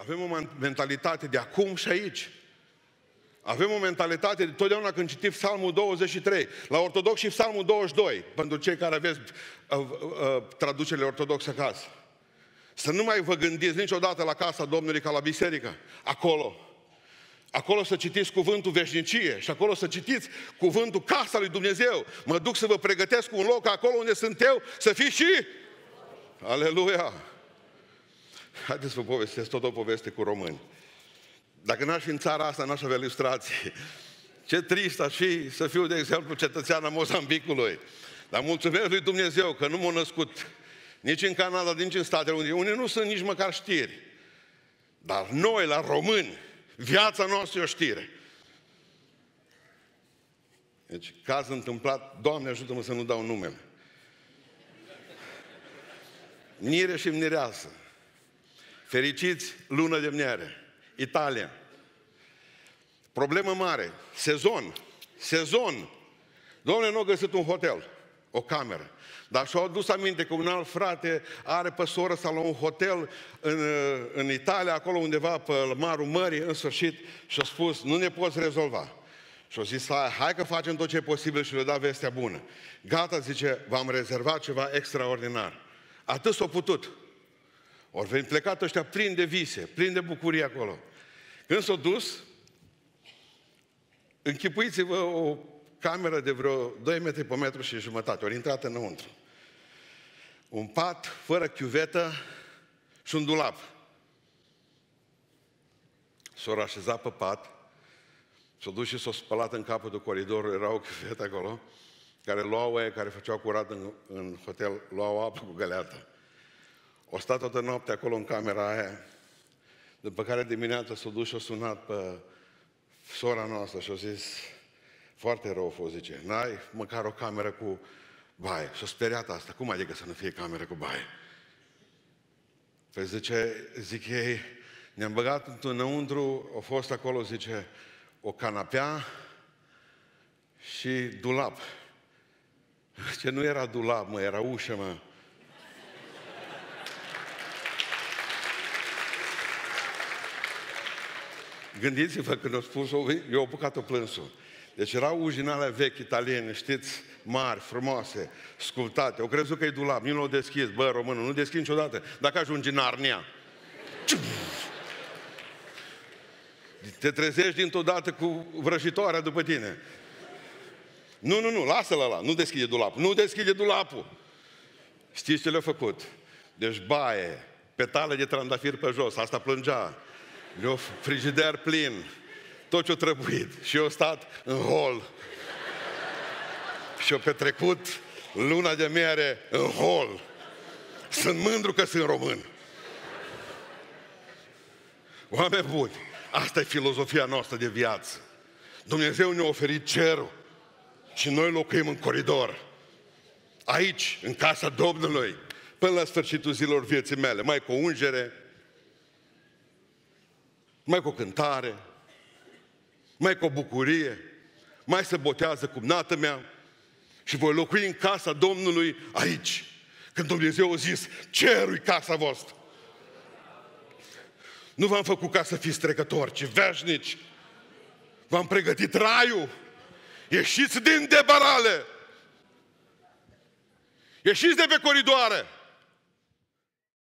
Avem o mentalitate de acum și aici. Avem o mentalitate de totdeauna când citim Psalmul 23, la ortodox și Psalmul 22, pentru cei care aveți uh, uh, uh, traducerile ortodoxe acasă. Să nu mai vă gândiți niciodată la casa Domnului ca la biserică. Acolo. Acolo să citiți cuvântul veșnicie și acolo să citiți cuvântul casa lui Dumnezeu. Mă duc să vă pregătesc un loc acolo unde sunt eu, să fiți și... Aleluia! Haideți să vă povestesc tot o poveste cu români. Dacă n-aș fi în țara asta, n-aș avea ilustrații. Ce trist aș fi să fiu, de exemplu, cetățean al Mozambicului. Dar mulțumesc lui Dumnezeu că nu m-a născut nici în Canada, nici în Statele Unite, Unii nu sunt nici măcar știri. Dar noi, la români, viața noastră e o știre. Deci, caz întâmplat, Doamne ajută-mă să nu dau numele. Nire și mireasă. Fericiți, lună de miere. Italia. Problemă mare. Sezon. Sezon. Domnule, nu au găsit un hotel, o cameră. Dar și-au adus aminte că un alt frate are pe soră sau la un hotel în, în Italia, acolo undeva pe marul mării, în sfârșit, și-a spus, nu ne poți rezolva. Și-a zis, hai că facem tot ce e posibil și le da vestea bună. Gata, zice, v-am rezervat ceva extraordinar. Atât s-a putut. Or veni plecat ăștia plin de vise, plin de bucurie acolo. Când s-au dus, închipuiți-vă o cameră de vreo 2 metri pe metru și jumătate, ori intrat înăuntru. Un pat fără chiuvetă și un dulap. S-au așezat pe pat, s-au dus și s-au spălat în capul de coridor, era o chiuvetă acolo, care luau aia, care făceau curat în, în hotel, luau apă cu găleată. O stat toată noaptea acolo în camera aia, după care dimineața s-a dus și a sunat pe sora noastră și a zis, foarte rău o zice, n-ai măcar o cameră cu baie. S-a speriat asta, cum adică să nu fie cameră cu baie? Păi zice, zic ei, ne-am băgat înăuntru, a fost acolo, zice, o canapea și dulap. Ce nu era dulap, mă, era ușă, mă. Gândiți-vă când a spus-o, eu apucat-o plânsul. Deci erau ujinale vechi italiene, știți, mari, frumoase, sculptate. Au crezut că e dulap, nu l-au deschis. Bă, românul, nu deschid niciodată. Dacă ajungi în Arnia. Te trezești dintr-o dată cu vrăjitoarea după tine. Nu, nu, nu, lasă-l ăla, nu deschide dulapul, nu deschide dulapul. Știți ce le-a făcut? Deci baie, petale de trandafir pe jos, asta plângea. Eu frigider plin, tot ce-o trebuit. Și eu stat în hol. Și eu petrecut luna de miere în hol. Sunt mândru că sunt român. Oameni buni, asta e filozofia noastră de viață. Dumnezeu ne-a oferit cerul și noi locuim în coridor. Aici, în casa Domnului, până la sfârșitul zilor vieții mele, mai cu ungere, mai cu o cântare, mai cu o bucurie, mai se botează cu nată mea și voi locui în casa Domnului aici. Când Dumnezeu a zis, cerui casa voastră. Nu v-am făcut ca să fiți trecători, ci veșnici. V-am pregătit raiul. Ieșiți din debarale. Ieșiți de pe coridoare.